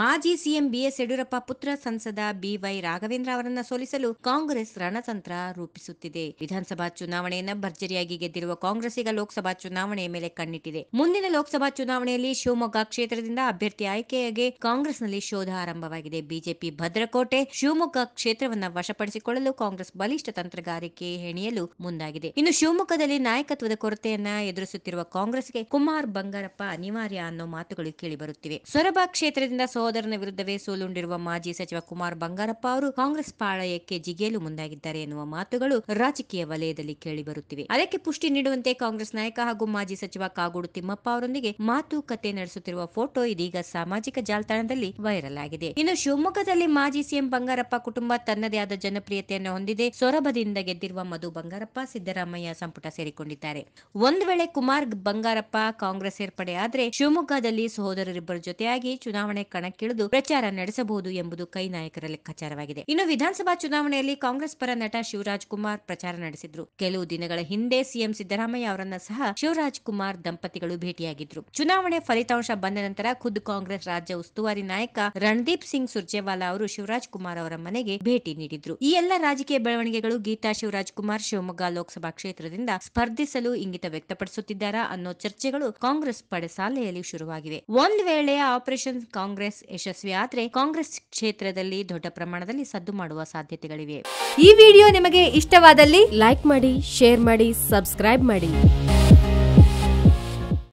ಮಾಜಿ CM BS Yediyurappa ಪುತ್ರ ಸಂಸದ ಬಿವೈ ರಾಘವೇಂದ್ರ ಅವರನ್ನ ಸೋಲಿಸಲು ಕಾಂಗ್ರೆಸ್ ರಣತಂತ್ರ ರೂಪಿಸುತ್ತಿದೆ ವಿಧಾನಸಭಾ ಚುನಾವಣೆಯನ್ನ ಭರ್ಜರಿಯಾಗಿ ಗೆದ್ದಿರುವ ಕಾಂಗ್ರೆಸ್ ಈಗ ಲೋಕಸಭಾ ಚುನಾವಣೆಯ ಮೇಲೆ ಕಣ್ಣಿಟ್ಟಿದೆ ಮುಂದಿನ ಲೋಕಸಭಾ ಚುನಾವಣೆಯಲ್ಲಿ ಶಿವಮೊಗ್ಗ ಕ್ಷೇತ್ರದಿಂದ ಅಭ್ಯರ್ಥಿ ಆಯ್ಕೆಯಾಗಿ ಕಾಂಗ್ರೆಸ್ನಲ್ಲಿ ಶೋಧ ಆರಂಭವಾಗಿದೆ ಬಿಜೆಪಿ ಭದ್ರಕೋಟೆ ಶಿವಮೊಗ್ಗ ಕ್ಷೇತ್ರವನ್ನ ವಶಪಡಿಸಿಕೊಳ್ಳಲು ಕಾಂಗ್ರೆಸ್ ಬಲಿಷ್ಠ ತಂತ್ರಗಾರಿಕೆ ಹೆಣೆಯಲು ಮುಂದಾಗಿದೆ ಇನ್ನು ಶಿವಮೊಗ್ಗದಲ್ಲಿ ನಾಯಕತ್ವದ ಕೊರತೆಯನ್ನ ಎದುರಿಸುತ್ತಿರುವ ಕಾಂಗ್ರೆಸ್ಗೆ ಕುಮಾರ್ ಬಂಗಾರಪ್ಪ ಅನಿವಾರ್ಯ ಅನ್ನೋ ಮಾತುಗಳು ಕೇಳಿಬರುತ್ತಿವೆ ಸೊರಬ ಕ್ಷೇತ್ರದಿಂದ ಸೋ ಸಹೋದರನ ವಿರುದ್ಧವೇ ಸೋಲುಂಡಿರುವ ಮಾಜಿ ಸಚಿವ ಕುಮಾರ್ ಬಂಗಾರಪ್ಪ ಅವರು ಕಾಂಗ್ರೆಸ್ ಪಾಳಯಕ್ಕೆ ಜಿಗಿಯಲು ಮುಂದಾಗಿದ್ದಾರೆ ಎನ್ನುವ ಮಾತುಗಳು ರಾಜಕೀಯ ವಲಯದಲ್ಲಿ ಕೇಳಿಬರುತ್ತಿವೆ ಅದಕ್ಕೆ ಪುಷ್ಟಿ ನೀಡುವಂತೆ ಕಾಂಗ್ರೆಸ್ ನಾಯಕ ಹಾಗೂ ಮಾಜಿ ಸಚಿವ ಕಾಗೋಡು ತಿಮ್ಮಪ್ಪ ಅವರೊಂದಿಗೆ ಮಾತುಕತೆ ನಡೆಸುತ್ತಿರುವ ಫೋಟೋ ಇದೀಗ ಸಾಮಾಜಿಕ ಜಾಲತಾಣದಲ್ಲಿ ವೈರಲ್ ಆಗಿದೆ ಇನ್ನು ಶಿವಮೊಗ್ಗದಲ್ಲಿ ಮಾಜಿ ಸಿಎಂ ಬಂಗಾರಪ್ಪ ಕುಟುಂಬ ತನ್ನದೇ ಆದ ಜನಪ್ರಿಯತೆಯನ್ನು ಹೊಂದಿದೆ ಸೊರಬದಿಂದ ಗೆದ್ದಿರುವ ಮಧು ಬಂಗಾರಪ್ಪ ಸಿದ್ದರಾಮಯ್ಯ ಸಂಪುಟ ಸೇರಿಕೊಂಡಿದ್ದಾರೆ ಒಂದು ವೇಳೆ ಕುಮಾರ್ ಬಂಗಾರಪ್ಪ ಕಾಂಗ್ರೆಸ್ ಆದರೆ ಶಿವಮೊಗ್ಗದಲ್ಲಿ ಸಹೋದರರಿಬ್ಬರ ಜೊತೆಯಾಗಿ ಚುನಾವಣೆ ಕಣಕ್ಕೆ ಕಣಕ್ಕಿಳಿದು ಪ್ರಚಾರ ನಡೆಸಬಹುದು ಎಂಬುದು ಕೈ ನಾಯಕರ ಲೆಕ್ಕಾಚಾರವಾಗಿದೆ ಇನ್ನು ವಿಧಾನಸಭಾ ಚುನಾವಣೆಯಲ್ಲಿ ಕಾಂಗ್ರೆಸ್ ಪರ ನಟ ಶಿವರಾಜ್ ಕುಮಾರ್ ಪ್ರಚಾರ ನಡೆಸಿದ್ರು ಕೆಲವು ದಿನಗಳ ಹಿಂದೆ ಸಿಎಂ ಸಿದ್ದರಾಮಯ್ಯ ಅವರನ್ನ ಸಹ ಶಿವರಾಜ್ ಕುಮಾರ್ ದಂಪತಿಗಳು ಭೇಟಿಯಾಗಿದ್ರು ಚುನಾವಣೆ ಫಲಿತಾಂಶ ಬಂದ ನಂತರ ಖುದ್ ಕಾಂಗ್ರೆಸ್ ರಾಜ್ಯ ಉಸ್ತುವಾರಿ ನಾಯಕ ರಣದೀಪ್ ಸಿಂಗ್ ಸುರ್ಜೇವಾಲಾ ಅವರು ಶಿವರಾಜ್ ಕುಮಾರ್ ಅವರ ಮನೆಗೆ ಭೇಟಿ ನೀಡಿದ್ರು ಈ ಎಲ್ಲ ರಾಜಕೀಯ ಬೆಳವಣಿಗೆಗಳು ಗೀತಾ ಶಿವರಾಜ್ ಕುಮಾರ್ ಶಿವಮೊಗ್ಗ ಲೋಕಸಭಾ ಕ್ಷೇತ್ರದಿಂದ ಸ್ಪರ್ಧಿಸಲು ಇಂಗಿತ ವ್ಯಕ್ತಪಡಿಸುತ್ತಿದ್ದಾರಾ ಅನ್ನೋ ಚರ್ಚೆಗಳು ಕಾಂಗ್ರೆಸ್ ಪಡೆಸಾಲೆಯಲ್ಲಿ ಶುರುವಾಗಿವೆ ಒಂದ್ ವೇಳೆ ಆಪರೇಷನ್ ಕಾಂಗ್ರೆಸ್ ಯಶಸ್ವಿಯಾದರೆ ಕಾಂಗ್ರೆಸ್ ಕ್ಷೇತ್ರದಲ್ಲಿ ದೊಡ್ಡ ಪ್ರಮಾಣದಲ್ಲಿ ಸದ್ದು ಮಾಡುವ ಸಾಧ್ಯತೆಗಳಿವೆ ಈ ವಿಡಿಯೋ ನಿಮಗೆ ಇಷ್ಟವಾದಲ್ಲಿ ಲೈಕ್ ಮಾಡಿ ಶೇರ್ ಮಾಡಿ ಸಬ್ಸ್ಕ್ರೈಬ್ ಮಾಡಿ